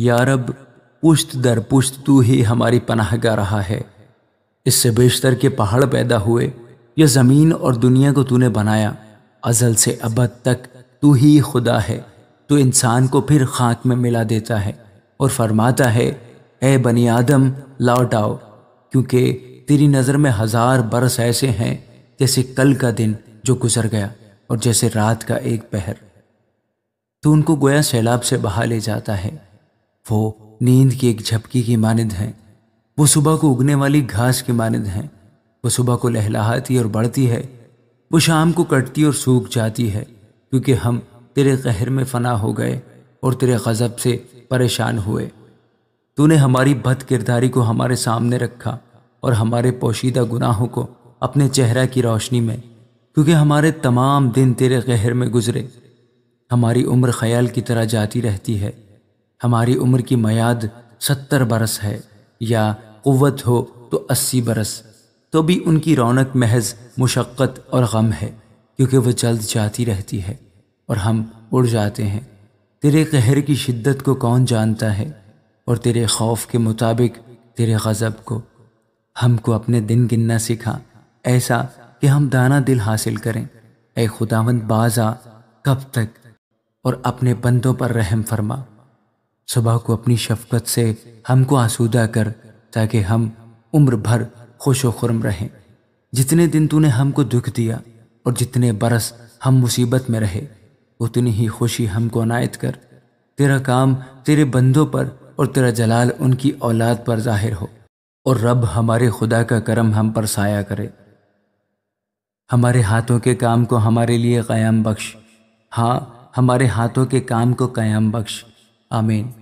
या रब पुश्त दर पुश्त तू ही हमारी पनाह गा रहा है इससे बेशतर के पहाड़ पैदा हुए यह ज़मीन और दुनिया को तूने बनाया अजल से अबद तक तू ही खुदा है तो इंसान को फिर खाक में मिला देता है और फरमाता है ए बनी आदम लौट आओ क्योंकि तेरी नज़र में हज़ार बरस ऐसे हैं जैसे कल का दिन जो गुजर गया और जैसे रात का एक पहर तो उनको गोया सैलाब से बहा ले जाता है वो नींद की एक झपकी की मानद हैं वो सुबह को उगने वाली घास की मानद हैं वो सुबह को लहलाती और बढ़ती है वो शाम को कटती और सूख जाती है क्योंकि हम तेरे कहर में फना हो गए और तेरे गज़ब से परेशान हुए तूने हमारी बद किरदारी को हमारे सामने रखा और हमारे पोशीदा गुनाहों को अपने चेहरा की रोशनी में क्योंकि हमारे तमाम दिन तेरे कहर में गुजरे हमारी उम्र ख्याल की तरह जाती रहती है हमारी उम्र की मयाद सत्तर बरस है या क़वत हो तो अस्सी बरस तो भी उनकी रौनक महज मुशक्क़त और गम है क्योंकि वह जल्द जाती रहती है और हम उड़ जाते हैं तेरे कहर की शिद्दत को कौन जानता है और तेरे खौफ के मुताबिक तेरे गज़ब को हमको अपने दिन गिनना सिखा ऐसा कि हम दाना दिल हासिल करें ए खुदावंद बाजा कब तक और अपने बंदों पर रहम फरमा सुबह को अपनी शफकत से हमको आसूदा कर ताकि हम उम्र भर खुश खुरम रहें जितने दिन तूने हमको दुख दिया और जितने बरस हम मुसीबत में रहे उतनी ही खुशी हमको अनायत कर तेरा काम तेरे बंदों पर और तेरा जलाल उनकी औलाद पर जाहिर हो और रब हमारे खुदा का करम हम पर साया करे हमारे हाथों के काम को हमारे लिए क़याम बख्श हाँ हमारे हाथों के काम को क़याम बख्श आमीन